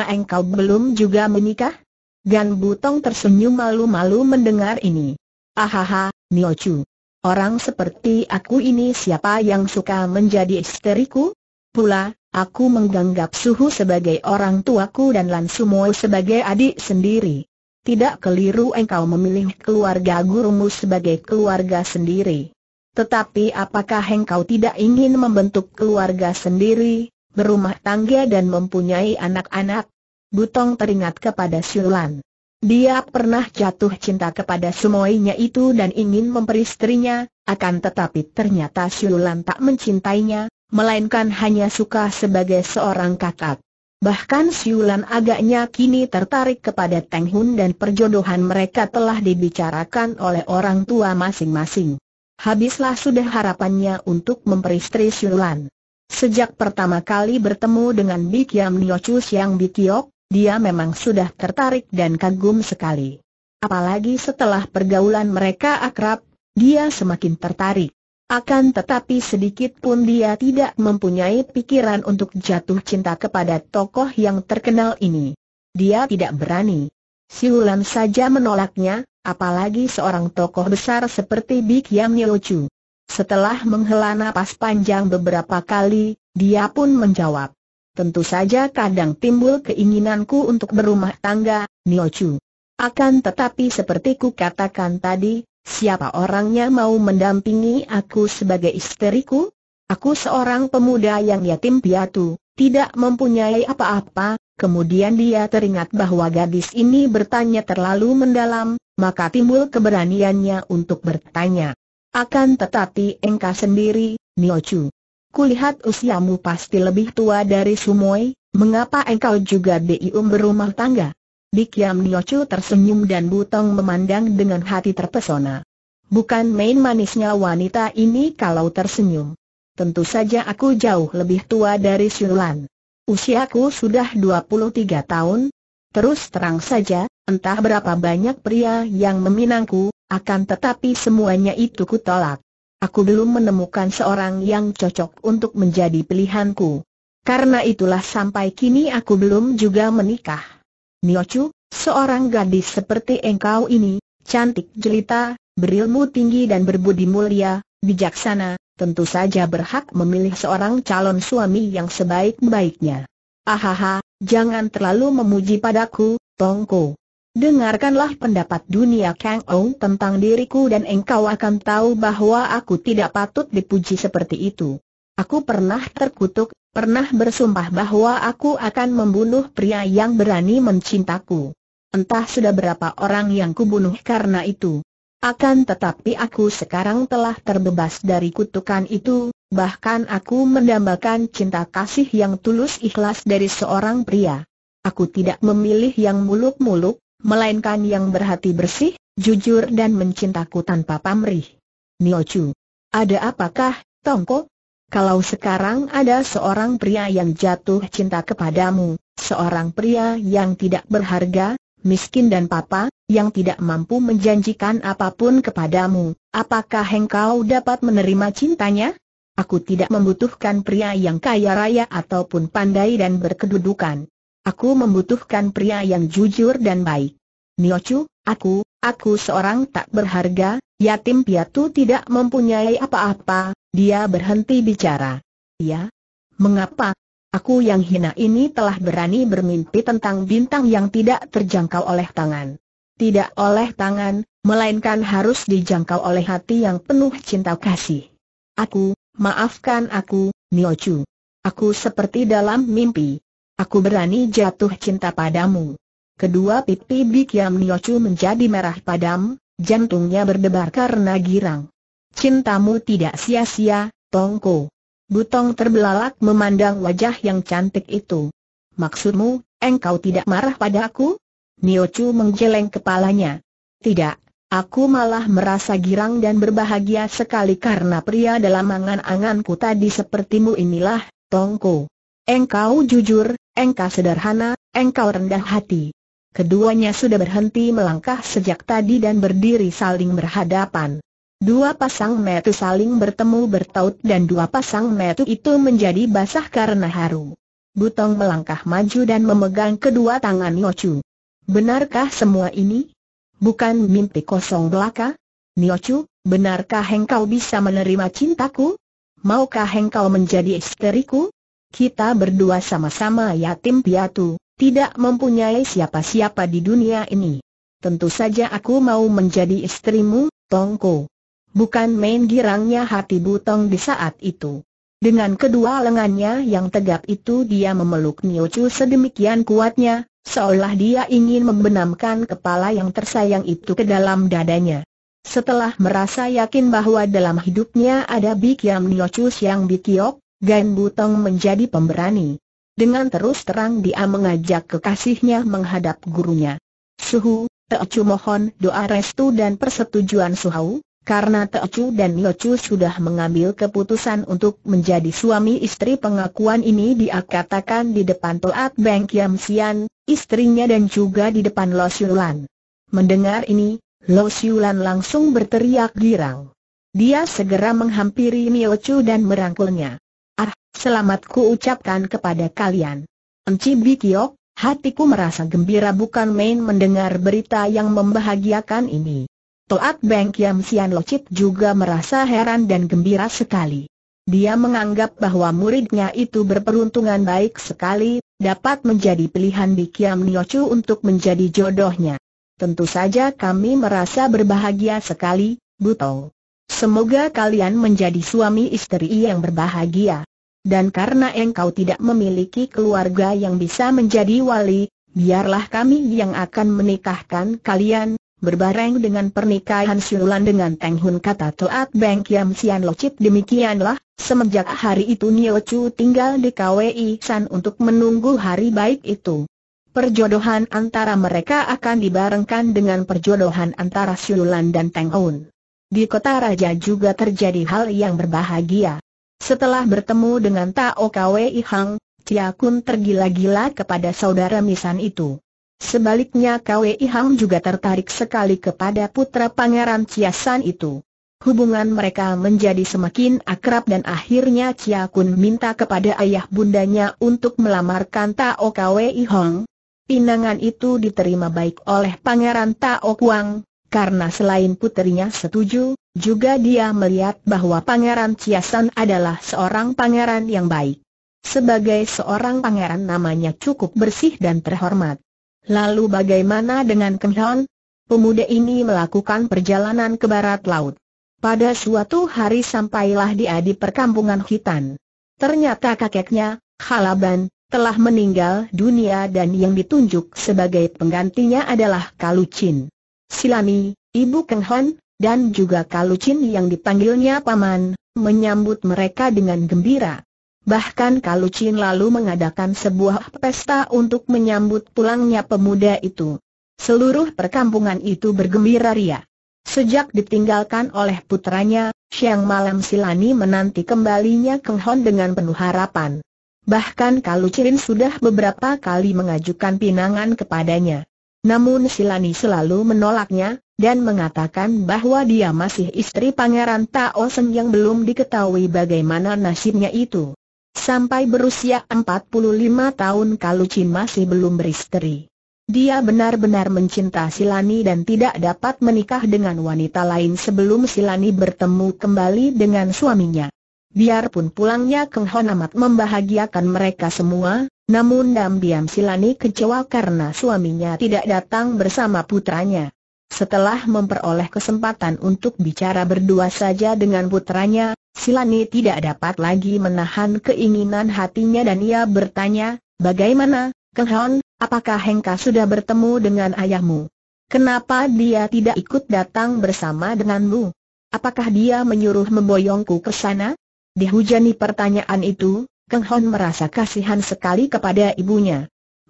engkau belum juga menikah? Gan Butong tersenyum malu-malu mendengar ini. Ahaha, Niochu. Orang seperti aku ini siapa yang suka menjadi istriku? Pula, Aku menganggap Suhu sebagai orang tuaku dan Lan Sumo sebagai adik sendiri. Tidak keliru engkau memilih keluarga gurumu sebagai keluarga sendiri. Tetapi apakah engkau tidak ingin membentuk keluarga sendiri, berumah tangga dan mempunyai anak-anak? Butong teringat kepada Siulan. Dia pernah jatuh cinta kepada sumoinya itu dan ingin memperistrinya, akan tetapi ternyata Siulan tak mencintainya, melainkan hanya suka sebagai seorang kakak. Bahkan Siulan agaknya kini tertarik kepada Teng Hun dan perjodohan mereka telah dibicarakan oleh orang tua masing-masing. Habislah sudah harapannya untuk memperistri Siulan. Sejak pertama kali bertemu dengan Bikiam Niochu Siang Bikiok, dia memang sudah tertarik dan kagum sekali. Apalagi setelah pergaulan mereka akrab, dia semakin tertarik. Akan tetapi sedikit pun dia tidak mempunyai pikiran untuk jatuh cinta kepada tokoh yang terkenal ini. Dia tidak berani. Siulan saja menolaknya, apalagi seorang tokoh besar seperti Big Yam Niochu. Setelah menghela napas panjang beberapa kali, dia pun menjawab. Tentu saja kadang timbul keinginanku untuk berumah tangga, Niochu. Akan tetapi seperti ku katakan tadi, Siapa orangnya mau mendampingi aku sebagai istriku? Aku seorang pemuda yang yatim piatu, tidak mempunyai apa-apa, kemudian dia teringat bahwa gadis ini bertanya terlalu mendalam, maka timbul keberaniannya untuk bertanya. Akan tetapi engkau sendiri, Niochu. Kulihat usiamu pasti lebih tua dari Sumoi, mengapa engkau juga dium berumah tangga? Bikiam Niochu tersenyum dan Butong memandang dengan hati terpesona. Bukan main manisnya wanita ini kalau tersenyum. Tentu saja aku jauh lebih tua dari Siulan. Usiaku sudah 23 tahun. Terus terang saja, entah berapa banyak pria yang meminangku, akan tetapi semuanya itu kutolak. Aku belum menemukan seorang yang cocok untuk menjadi pilihanku. Karena itulah sampai kini aku belum juga menikah. Niochu, seorang gadis seperti engkau ini, cantik jelita, berilmu tinggi dan berbudi mulia, bijaksana, tentu saja berhak memilih seorang calon suami yang sebaik-baiknya. Ahaha, jangan terlalu memuji padaku, Tongko. Dengarkanlah pendapat dunia Kang Ong tentang diriku dan engkau akan tahu bahwa aku tidak patut dipuji seperti itu. Aku pernah terkutuk, pernah bersumpah bahwa aku akan membunuh pria yang berani mencintaku. Entah sudah berapa orang yang kubunuh karena itu. Akan tetapi aku sekarang telah terbebas dari kutukan itu, bahkan aku mendambakan cinta kasih yang tulus ikhlas dari seorang pria. Aku tidak memilih yang muluk-muluk, melainkan yang berhati bersih, jujur dan mencintaku tanpa pamrih. Niochu. Ada apakah, Tongko? Kalau sekarang ada seorang pria yang jatuh cinta kepadamu, seorang pria yang tidak berharga, miskin dan papa, yang tidak mampu menjanjikan apapun kepadamu, apakah engkau dapat menerima cintanya? Aku tidak membutuhkan pria yang kaya raya ataupun pandai dan berkedudukan. Aku membutuhkan pria yang jujur dan baik. Niochu, aku, Aku seorang tak berharga, yatim piatu tidak mempunyai apa-apa, dia berhenti bicara. Ya? Mengapa? Aku yang hina ini telah berani bermimpi tentang bintang yang tidak terjangkau oleh tangan. Tidak oleh tangan, melainkan harus dijangkau oleh hati yang penuh cinta kasih. Aku, maafkan aku, Niochu. Aku seperti dalam mimpi. Aku berani jatuh cinta padamu. Kedua pipi Bikiam Niochu menjadi merah padam, jantungnya berdebar karena girang. Cintamu tidak sia-sia, Tongko. Butong terbelalak memandang wajah yang cantik itu. Maksudmu, engkau tidak marah padaku? Niochu menggeleng kepalanya. Tidak, aku malah merasa girang dan berbahagia sekali karena pria dalam angan-anganku tadi sepertimu inilah, Tongko. Engkau jujur, engkau sederhana, engkau rendah hati. Keduanya sudah berhenti melangkah sejak tadi dan berdiri saling berhadapan. Dua pasang metu saling bertemu bertaut dan dua pasang metu itu menjadi basah karena haru. Butong melangkah maju dan memegang kedua tangan Niochu. Benarkah semua ini? Bukan mimpi kosong belaka? Niochu, benarkah engkau bisa menerima cintaku? Maukah engkau menjadi isteriku? Kita berdua sama-sama yatim piatu. Tidak mempunyai siapa-siapa di dunia ini. Tentu saja aku mau menjadi istrimu, Tongko. Bukan main girangnya hati Butong di saat itu. Dengan kedua lengannya yang tegap itu dia memeluk Niochu sedemikian kuatnya, seolah dia ingin membenamkan kepala yang tersayang itu ke dalam dadanya. Setelah merasa yakin bahwa dalam hidupnya ada Bikiam Niochu yang Bikiok, Gan Butong menjadi pemberani. Dengan terus terang dia mengajak kekasihnya menghadap gurunya. Suhu, Teocu mohon doa restu dan persetujuan Suhau, karena Teocu dan Yocu sudah mengambil keputusan untuk menjadi suami istri pengakuan ini dia katakan di depan Toat Beng Kiam Sian, istrinya dan juga di depan Lo Siulan. Mendengar ini, Lo Siulan langsung berteriak girang. Dia segera menghampiri Miochu dan merangkulnya selamat ku ucapkan kepada kalian. Enci Bikiok, hatiku merasa gembira bukan main mendengar berita yang membahagiakan ini. Toat Beng Kiam Sian Locit juga merasa heran dan gembira sekali. Dia menganggap bahwa muridnya itu berperuntungan baik sekali, dapat menjadi pilihan Bikiam Niochu untuk menjadi jodohnya. Tentu saja kami merasa berbahagia sekali, Butong. Semoga kalian menjadi suami istri yang berbahagia dan karena engkau tidak memiliki keluarga yang bisa menjadi wali, biarlah kami yang akan menikahkan kalian, berbareng dengan pernikahan Siulan dengan Teng Hun kata Toat Beng Kiam Sian Locit demikianlah, semenjak hari itu Nio Chu tinggal di KWI San untuk menunggu hari baik itu. Perjodohan antara mereka akan dibarengkan dengan perjodohan antara Siulan dan Teng Hun. Di kota raja juga terjadi hal yang berbahagia. Setelah bertemu dengan Tao Kwei Hang, Chia Kun tergila-gila kepada saudara Misan itu. Sebaliknya Kwei Hang juga tertarik sekali kepada putra pangeran Chia San itu. Hubungan mereka menjadi semakin akrab dan akhirnya Chia Kun minta kepada ayah bundanya untuk melamarkan Tao Kwei Hang. Pinangan itu diterima baik oleh pangeran Tao Kuang, karena selain putrinya setuju, juga dia melihat bahwa Pangeran Ciasan adalah seorang pangeran yang baik. Sebagai seorang pangeran namanya cukup bersih dan terhormat. Lalu bagaimana dengan Keng Pemuda ini melakukan perjalanan ke barat laut. Pada suatu hari sampailah dia di perkampungan hitan. Ternyata kakeknya, Halaban, telah meninggal dunia dan yang ditunjuk sebagai penggantinya adalah Kalucin. Silami, ibu Keng dan juga Kalucin yang dipanggilnya Paman, menyambut mereka dengan gembira. Bahkan Kalucin lalu mengadakan sebuah pesta untuk menyambut pulangnya pemuda itu. Seluruh perkampungan itu bergembira ria. Sejak ditinggalkan oleh putranya, siang malam Silani menanti kembalinya Keng Hon dengan penuh harapan. Bahkan Kalucin sudah beberapa kali mengajukan pinangan kepadanya. Namun Silani selalu menolaknya, dan mengatakan bahwa dia masih istri Pangeran Tao Sen yang belum diketahui bagaimana nasibnya itu. Sampai berusia 45 tahun Kalu Chin masih belum beristri. Dia benar-benar mencinta Silani dan tidak dapat menikah dengan wanita lain sebelum Silani bertemu kembali dengan suaminya. Biarpun pulangnya Keng Hon amat membahagiakan mereka semua, namun diam-diam Silani kecewa karena suaminya tidak datang bersama putranya. Setelah memperoleh kesempatan untuk bicara berdua saja dengan putranya, Silani tidak dapat lagi menahan keinginan hatinya dan ia bertanya, bagaimana, Kang-hon, apakah Hengka sudah bertemu dengan ayahmu? Kenapa dia tidak ikut datang bersama denganmu? Apakah dia menyuruh memboyongku ke sana? Dihujani pertanyaan itu, Keng Hon merasa kasihan sekali kepada ibunya.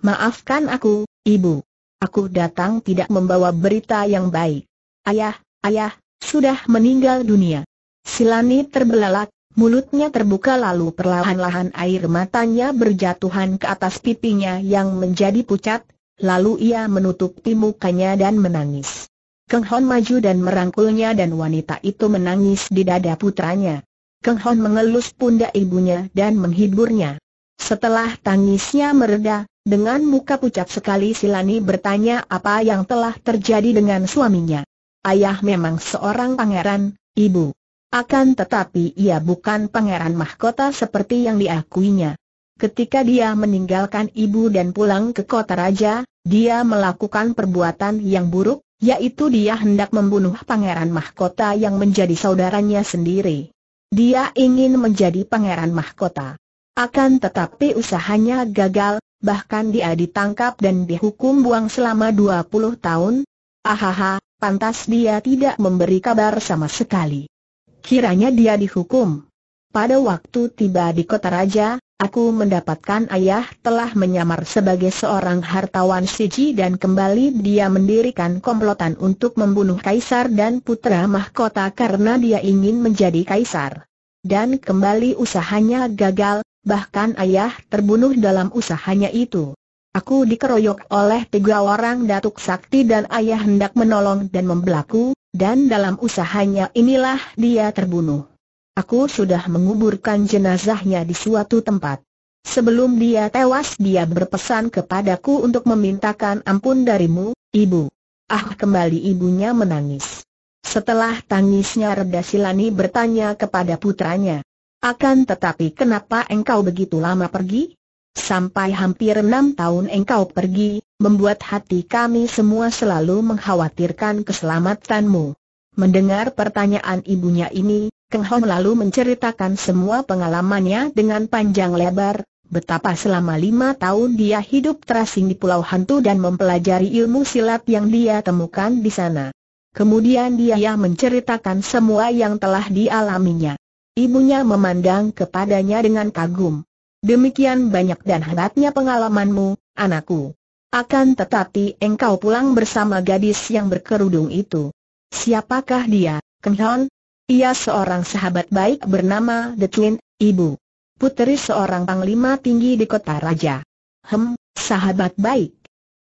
Maafkan aku, ibu. Aku datang tidak membawa berita yang baik. Ayah, ayah, sudah meninggal dunia. Silani terbelalak, mulutnya terbuka lalu perlahan-lahan air matanya berjatuhan ke atas pipinya yang menjadi pucat, lalu ia menutupi mukanya dan menangis. Keng Hon maju dan merangkulnya dan wanita itu menangis di dada putranya. Keng Hon mengelus pundak ibunya dan menghiburnya. Setelah tangisnya mereda, dengan muka pucat sekali Silani bertanya apa yang telah terjadi dengan suaminya. Ayah memang seorang pangeran, ibu. Akan tetapi ia bukan pangeran mahkota seperti yang diakuinya. Ketika dia meninggalkan ibu dan pulang ke kota raja, dia melakukan perbuatan yang buruk, yaitu dia hendak membunuh pangeran mahkota yang menjadi saudaranya sendiri. Dia ingin menjadi pangeran mahkota. Akan tetapi usahanya gagal, bahkan dia ditangkap dan dihukum buang selama 20 tahun. Ahaha, pantas dia tidak memberi kabar sama sekali. Kiranya dia dihukum. Pada waktu tiba di kota raja, aku mendapatkan ayah telah menyamar sebagai seorang hartawan Siji dan kembali dia mendirikan komplotan untuk membunuh kaisar dan putra mahkota karena dia ingin menjadi kaisar dan kembali usahanya gagal, bahkan ayah terbunuh dalam usahanya itu. Aku dikeroyok oleh tiga orang datuk sakti dan ayah hendak menolong dan membelaku, dan dalam usahanya inilah dia terbunuh. Aku sudah menguburkan jenazahnya di suatu tempat. Sebelum dia tewas dia berpesan kepadaku untuk memintakan ampun darimu, ibu. Ah kembali ibunya menangis. Setelah tangisnya reda Silani bertanya kepada putranya. Akan tetapi kenapa engkau begitu lama pergi? Sampai hampir enam tahun engkau pergi, membuat hati kami semua selalu mengkhawatirkan keselamatanmu. Mendengar pertanyaan ibunya ini, Keng Hong lalu menceritakan semua pengalamannya dengan panjang lebar, betapa selama lima tahun dia hidup terasing di Pulau Hantu dan mempelajari ilmu silat yang dia temukan di sana. Kemudian dia menceritakan semua yang telah dialaminya. Ibunya memandang kepadanya dengan kagum. Demikian banyak dan hebatnya pengalamanmu, anakku. Akan tetapi engkau pulang bersama gadis yang berkerudung itu. Siapakah dia, Kenhon? Ia seorang sahabat baik bernama The Twin, ibu. Puteri seorang panglima tinggi di kota raja. Hem, sahabat baik.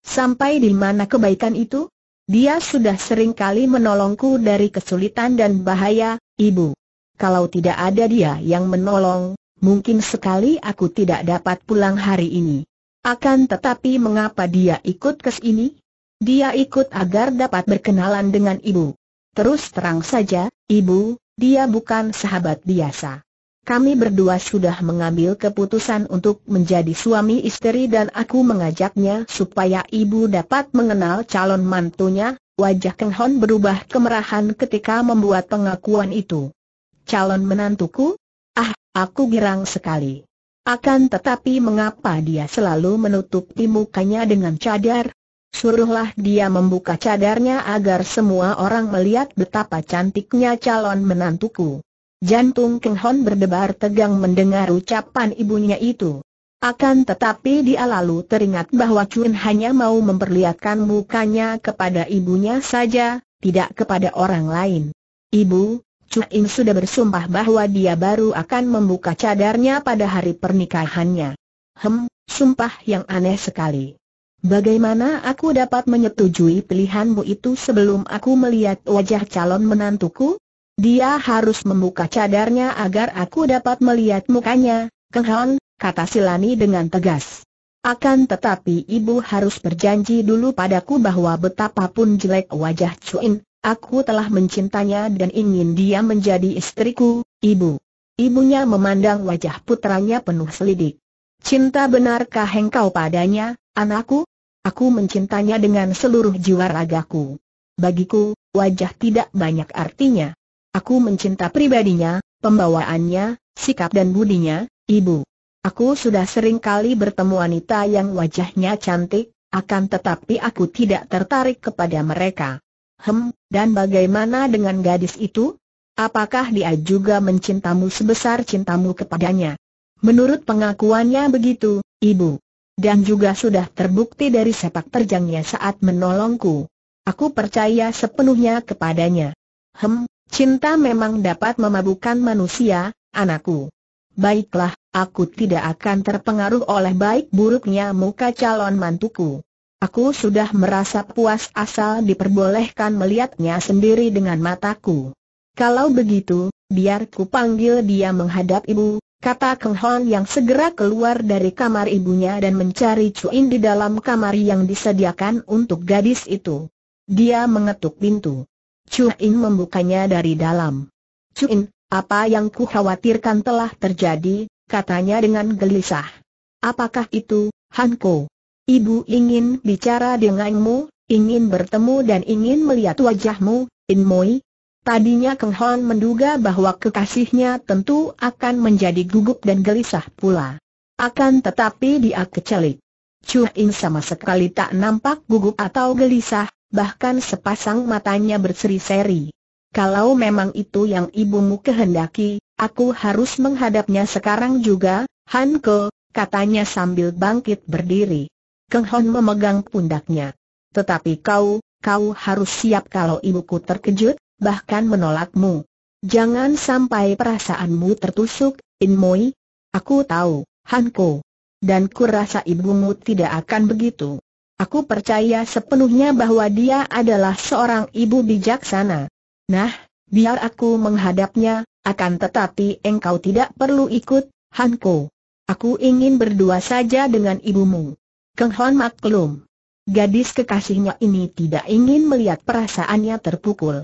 Sampai di mana kebaikan itu? Dia sudah sering kali menolongku dari kesulitan dan bahaya, ibu. Kalau tidak ada dia yang menolong, mungkin sekali aku tidak dapat pulang hari ini. Akan tetapi mengapa dia ikut ke sini? Dia ikut agar dapat berkenalan dengan ibu. Terus terang saja, ibu, dia bukan sahabat biasa. Kami berdua sudah mengambil keputusan untuk menjadi suami istri dan aku mengajaknya supaya ibu dapat mengenal calon mantunya. Wajah Keng Hon berubah kemerahan ketika membuat pengakuan itu. Calon menantuku? Ah, aku girang sekali. Akan tetapi mengapa dia selalu menutupi mukanya dengan cadar? Suruhlah dia membuka cadarnya agar semua orang melihat betapa cantiknya calon menantuku. Jantung Keng Hon berdebar tegang mendengar ucapan ibunya itu. Akan tetapi dia lalu teringat bahwa Chun hanya mau memperlihatkan mukanya kepada ibunya saja, tidak kepada orang lain. Ibu, Cuin sudah bersumpah bahwa dia baru akan membuka cadarnya pada hari pernikahannya. Hem, sumpah yang aneh sekali. Bagaimana aku dapat menyetujui pilihanmu itu sebelum aku melihat wajah calon menantuku? Dia harus membuka cadarnya agar aku dapat melihat mukanya, Keng Han, kata Silani dengan tegas. Akan tetapi ibu harus berjanji dulu padaku bahwa betapapun jelek wajah Cuin, aku telah mencintanya dan ingin dia menjadi istriku, ibu. Ibunya memandang wajah putranya penuh selidik. Cinta benarkah engkau padanya, anakku? Aku mencintanya dengan seluruh jiwa ragaku. Bagiku, wajah tidak banyak artinya. Aku mencinta pribadinya, pembawaannya, sikap dan budinya, ibu. Aku sudah sering kali bertemu wanita yang wajahnya cantik, akan tetapi aku tidak tertarik kepada mereka. Hem, dan bagaimana dengan gadis itu? Apakah dia juga mencintamu sebesar cintamu kepadanya? Menurut pengakuannya begitu, ibu. Dan juga sudah terbukti dari sepak terjangnya saat menolongku. Aku percaya sepenuhnya kepadanya. Hem, Cinta memang dapat memabukkan manusia, anakku. Baiklah, aku tidak akan terpengaruh oleh baik buruknya muka calon mantuku. Aku sudah merasa puas asal diperbolehkan melihatnya sendiri dengan mataku. Kalau begitu, biar ku panggil dia menghadap ibu, kata Keng Hon yang segera keluar dari kamar ibunya dan mencari Cuin di dalam kamar yang disediakan untuk gadis itu. Dia mengetuk pintu. Cuin membukanya dari dalam. Cuin, apa yang ku khawatirkan telah terjadi, katanya dengan gelisah. Apakah itu, Hanko? Ibu ingin bicara denganmu, ingin bertemu dan ingin melihat wajahmu, Inmoi. Tadinya Keng Hon menduga bahwa kekasihnya tentu akan menjadi gugup dan gelisah pula. Akan tetapi dia kecelik. Chu In sama sekali tak nampak gugup atau gelisah, bahkan sepasang matanya berseri-seri. Kalau memang itu yang ibumu kehendaki, aku harus menghadapnya sekarang juga, Hanko, katanya sambil bangkit berdiri. Keng Hon memegang pundaknya. Tetapi kau, kau harus siap kalau ibuku terkejut, bahkan menolakmu. Jangan sampai perasaanmu tertusuk, In Moi. Aku tahu, Hanko. Dan kurasa ibumu tidak akan begitu. Aku percaya sepenuhnya bahwa dia adalah seorang ibu bijaksana. Nah, biar aku menghadapnya, akan tetapi engkau tidak perlu ikut, Hanko. Aku ingin berdua saja dengan ibumu. Keng Hon maklum. Gadis kekasihnya ini tidak ingin melihat perasaannya terpukul.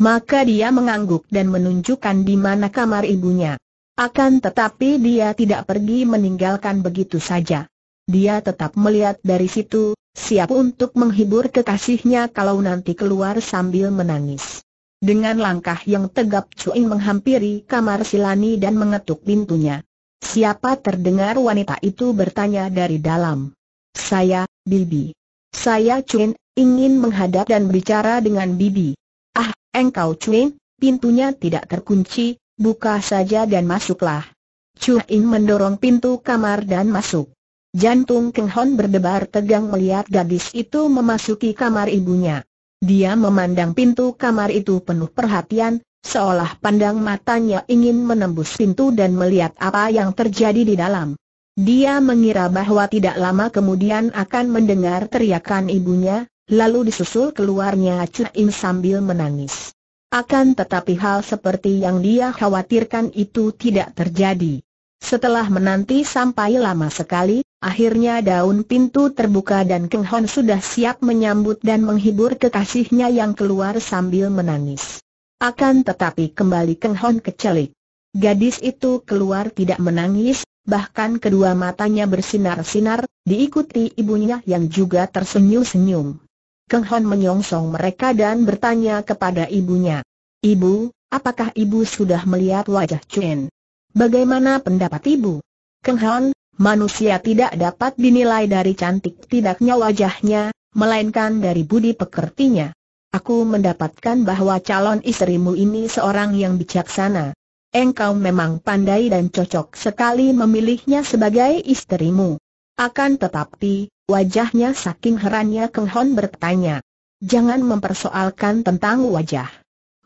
Maka dia mengangguk dan menunjukkan di mana kamar ibunya. Akan tetapi dia tidak pergi meninggalkan begitu saja. Dia tetap melihat dari situ, siap untuk menghibur kekasihnya kalau nanti keluar sambil menangis. Dengan langkah yang tegap Cuing menghampiri kamar Silani dan mengetuk pintunya. Siapa terdengar wanita itu bertanya dari dalam. Saya, Bibi. Saya Cuing, ingin menghadap dan berbicara dengan Bibi. Ah, engkau Cuing, pintunya tidak terkunci, buka saja dan masuklah. Cuing mendorong pintu kamar dan masuk. Jantung Keng Hon berdebar tegang melihat gadis itu memasuki kamar ibunya. Dia memandang pintu kamar itu penuh perhatian, seolah pandang matanya ingin menembus pintu dan melihat apa yang terjadi di dalam. Dia mengira bahwa tidak lama kemudian akan mendengar teriakan ibunya, lalu disusul keluarnya Cuim sambil menangis. Akan tetapi hal seperti yang dia khawatirkan itu tidak terjadi. Setelah menanti sampai lama sekali, akhirnya daun pintu terbuka dan Keng Hon sudah siap menyambut dan menghibur kekasihnya yang keluar sambil menangis. Akan tetapi kembali Keng Hon kecelik. Gadis itu keluar tidak menangis, bahkan kedua matanya bersinar-sinar, diikuti ibunya yang juga tersenyum-senyum. Keng Hon menyongsong mereka dan bertanya kepada ibunya, Ibu, apakah ibu sudah melihat wajah Chuen? Bagaimana pendapat ibu? Keng Hon, manusia tidak dapat dinilai dari cantik tidaknya wajahnya, melainkan dari budi pekertinya. Aku mendapatkan bahwa calon istrimu ini seorang yang bijaksana. Engkau memang pandai dan cocok sekali memilihnya sebagai istrimu. Akan tetapi, wajahnya saking herannya Keng Hon bertanya. Jangan mempersoalkan tentang wajah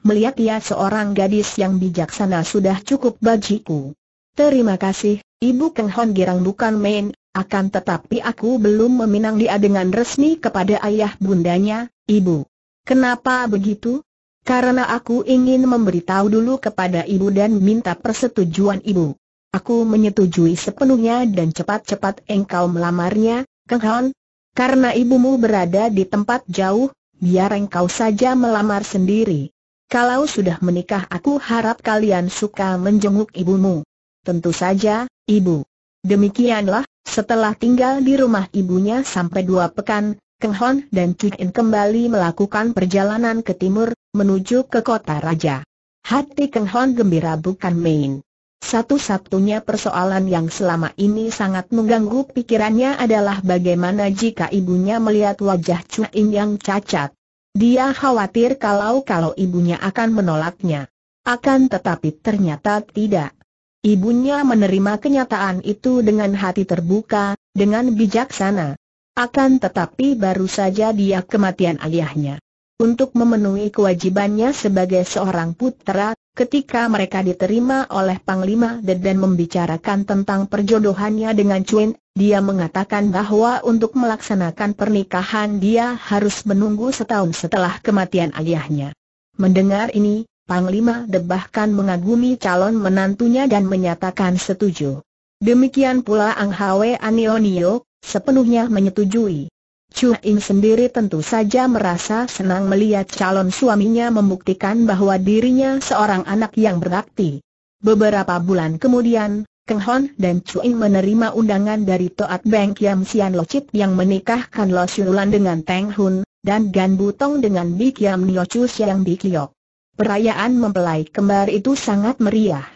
melihat ia seorang gadis yang bijaksana sudah cukup bagiku. Terima kasih, Ibu Keng Hon Girang bukan main, akan tetapi aku belum meminang dia dengan resmi kepada ayah bundanya, Ibu. Kenapa begitu? Karena aku ingin memberitahu dulu kepada ibu dan minta persetujuan ibu. Aku menyetujui sepenuhnya dan cepat-cepat engkau melamarnya, Keng Hon. Karena ibumu berada di tempat jauh, biar engkau saja melamar sendiri. Kalau sudah menikah aku harap kalian suka menjenguk ibumu. Tentu saja, ibu. Demikianlah, setelah tinggal di rumah ibunya sampai dua pekan, Keng Hon dan Cui In kembali melakukan perjalanan ke timur, menuju ke kota raja. Hati Keng Hon gembira bukan main. Satu-satunya persoalan yang selama ini sangat mengganggu pikirannya adalah bagaimana jika ibunya melihat wajah Cui In yang cacat. Dia khawatir kalau-kalau ibunya akan menolaknya. Akan tetapi ternyata tidak. Ibunya menerima kenyataan itu dengan hati terbuka, dengan bijaksana. Akan tetapi baru saja dia kematian ayahnya. Untuk memenuhi kewajibannya sebagai seorang putra, Ketika mereka diterima oleh Panglima Ded dan membicarakan tentang perjodohannya dengan Chuen, dia mengatakan bahwa untuk melaksanakan pernikahan dia harus menunggu setahun setelah kematian ayahnya. Mendengar ini, Panglima Ded bahkan mengagumi calon menantunya dan menyatakan setuju. Demikian pula Ang Hwe Anionio, sepenuhnya menyetujui. Chu In sendiri tentu saja merasa senang melihat calon suaminya membuktikan bahwa dirinya seorang anak yang berakti. Beberapa bulan kemudian, Keng Hon dan Chu In menerima undangan dari Toat Beng Kiam Sian Lo Chit yang menikahkan Lo Siulan dengan Teng Hun, dan Gan Butong dengan Bi Kiam Nio Chu Siang Bi Kiok. Perayaan mempelai kembar itu sangat meriah.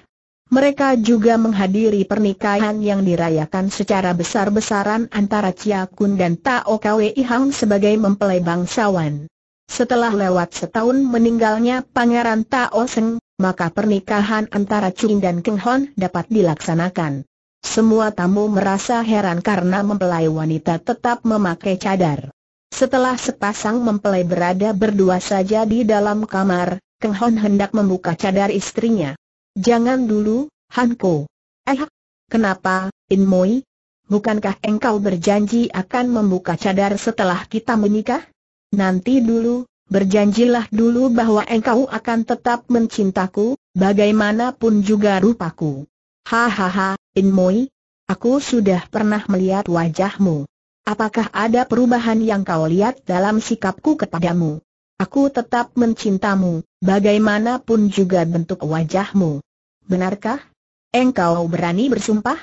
Mereka juga menghadiri pernikahan yang dirayakan secara besar-besaran antara Chia Kun dan Tao Kwei Hang sebagai mempelai bangsawan. Setelah lewat setahun meninggalnya Pangeran Tao Seng, maka pernikahan antara Chin dan Keng Hon dapat dilaksanakan. Semua tamu merasa heran karena mempelai wanita tetap memakai cadar. Setelah sepasang mempelai berada berdua saja di dalam kamar, Keng Hon hendak membuka cadar istrinya. Jangan dulu, Hanko. Eh, kenapa, Inmoi? Bukankah engkau berjanji akan membuka cadar setelah kita menikah? Nanti dulu, berjanjilah dulu bahwa engkau akan tetap mencintaku, bagaimanapun juga rupaku. Hahaha, Inmoi, aku sudah pernah melihat wajahmu. Apakah ada perubahan yang kau lihat dalam sikapku kepadamu? Aku tetap mencintamu, bagaimanapun juga bentuk wajahmu benarkah? Engkau berani bersumpah?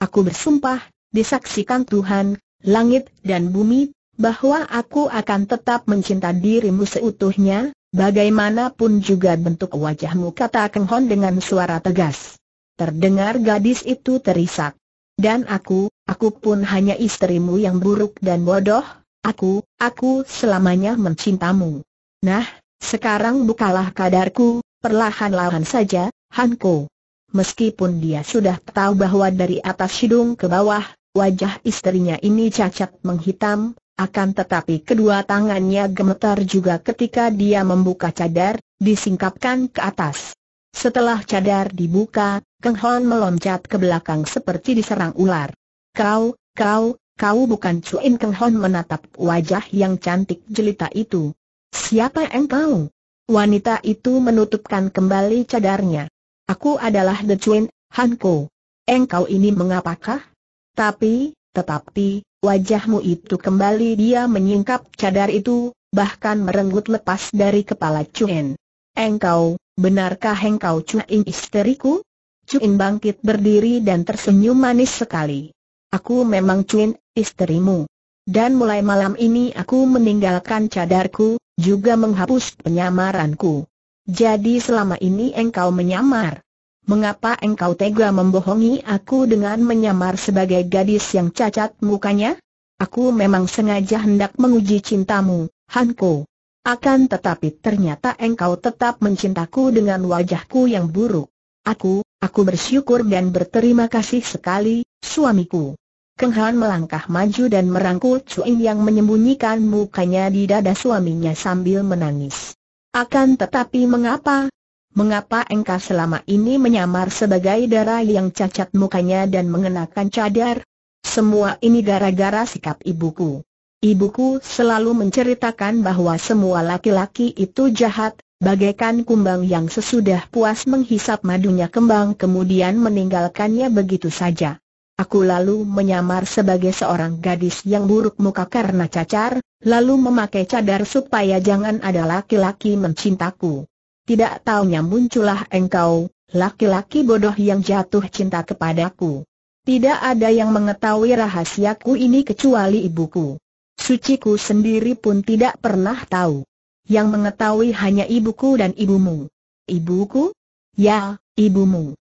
Aku bersumpah, disaksikan Tuhan, langit dan bumi, bahwa aku akan tetap mencinta dirimu seutuhnya, bagaimanapun juga bentuk wajahmu kata Keng Hon dengan suara tegas. Terdengar gadis itu terisak. Dan aku, aku pun hanya istrimu yang buruk dan bodoh, aku, aku selamanya mencintamu. Nah, sekarang bukalah kadarku, perlahan-lahan saja, Hanko. Meskipun dia sudah tahu bahwa dari atas hidung ke bawah, wajah istrinya ini cacat menghitam, akan tetapi kedua tangannya gemetar juga ketika dia membuka cadar, disingkapkan ke atas. Setelah cadar dibuka, Keng Hon meloncat ke belakang seperti diserang ular. Kau, kau, kau bukan Cuin Keng Hon menatap wajah yang cantik jelita itu. Siapa engkau? Wanita itu menutupkan kembali cadarnya. Aku adalah The Twin, Hanko. Engkau ini mengapakah? Tapi, tetapi, wajahmu itu kembali dia menyingkap cadar itu, bahkan merenggut lepas dari kepala Cuen. Engkau, benarkah engkau Cuen isteriku? Cuen bangkit berdiri dan tersenyum manis sekali. Aku memang Cuen, istrimu. Dan mulai malam ini aku meninggalkan cadarku, juga menghapus penyamaranku. Jadi selama ini engkau menyamar. Mengapa engkau tega membohongi aku dengan menyamar sebagai gadis yang cacat mukanya? Aku memang sengaja hendak menguji cintamu, Hanko. Akan tetapi ternyata engkau tetap mencintaku dengan wajahku yang buruk. Aku, aku bersyukur dan berterima kasih sekali, suamiku. Keng Han melangkah maju dan merangkul Cuin yang menyembunyikan mukanya di dada suaminya sambil menangis. Akan tetapi mengapa? Mengapa engkau selama ini menyamar sebagai darah yang cacat mukanya dan mengenakan cadar? Semua ini gara-gara sikap ibuku. Ibuku selalu menceritakan bahwa semua laki-laki itu jahat, bagaikan kumbang yang sesudah puas menghisap madunya kembang kemudian meninggalkannya begitu saja. Aku lalu menyamar sebagai seorang gadis yang buruk muka karena cacar, lalu memakai cadar supaya jangan ada laki-laki mencintaku. Tidak taunya muncullah engkau, laki-laki bodoh yang jatuh cinta kepadaku. Tidak ada yang mengetahui rahasiaku ini kecuali ibuku. Suciku sendiri pun tidak pernah tahu. Yang mengetahui hanya ibuku dan ibumu. Ibuku? Ya, ibumu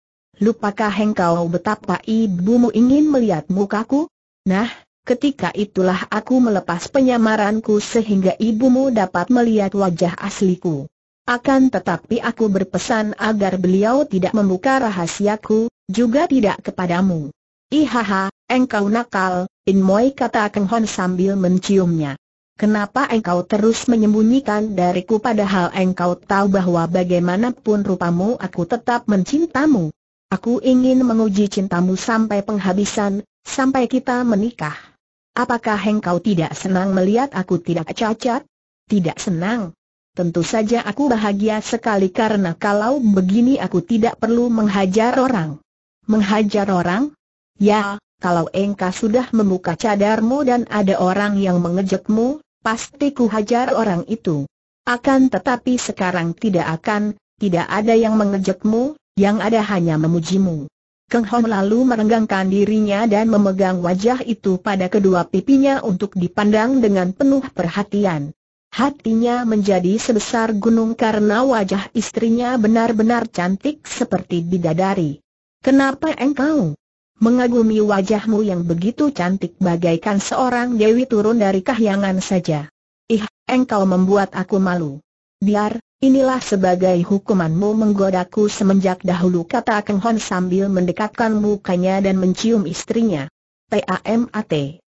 lupakah engkau betapa ibumu ingin melihat mukaku? Nah, ketika itulah aku melepas penyamaranku sehingga ibumu dapat melihat wajah asliku. Akan tetapi aku berpesan agar beliau tidak membuka rahasiaku, juga tidak kepadamu. Ihaha, engkau nakal, Moi kata Keng Hon sambil menciumnya. Kenapa engkau terus menyembunyikan dariku padahal engkau tahu bahwa bagaimanapun rupamu aku tetap mencintamu? Aku ingin menguji cintamu sampai penghabisan, sampai kita menikah. Apakah engkau tidak senang melihat aku tidak cacat? Tidak senang. Tentu saja aku bahagia sekali karena kalau begini aku tidak perlu menghajar orang. Menghajar orang? Ya, kalau engkau sudah membuka cadarmu dan ada orang yang mengejekmu, pasti ku hajar orang itu. Akan tetapi sekarang tidak akan, tidak ada yang mengejekmu, yang ada hanya memujimu. Keng Hon lalu merenggangkan dirinya dan memegang wajah itu pada kedua pipinya untuk dipandang dengan penuh perhatian. Hatinya menjadi sebesar gunung karena wajah istrinya benar-benar cantik seperti bidadari. Kenapa engkau mengagumi wajahmu yang begitu cantik bagaikan seorang dewi turun dari kahyangan saja? Ih, engkau membuat aku malu. Biar, inilah sebagai hukumanmu menggodaku semenjak dahulu kata Keng Hon sambil mendekatkan mukanya dan mencium istrinya. T.A.M.A.T.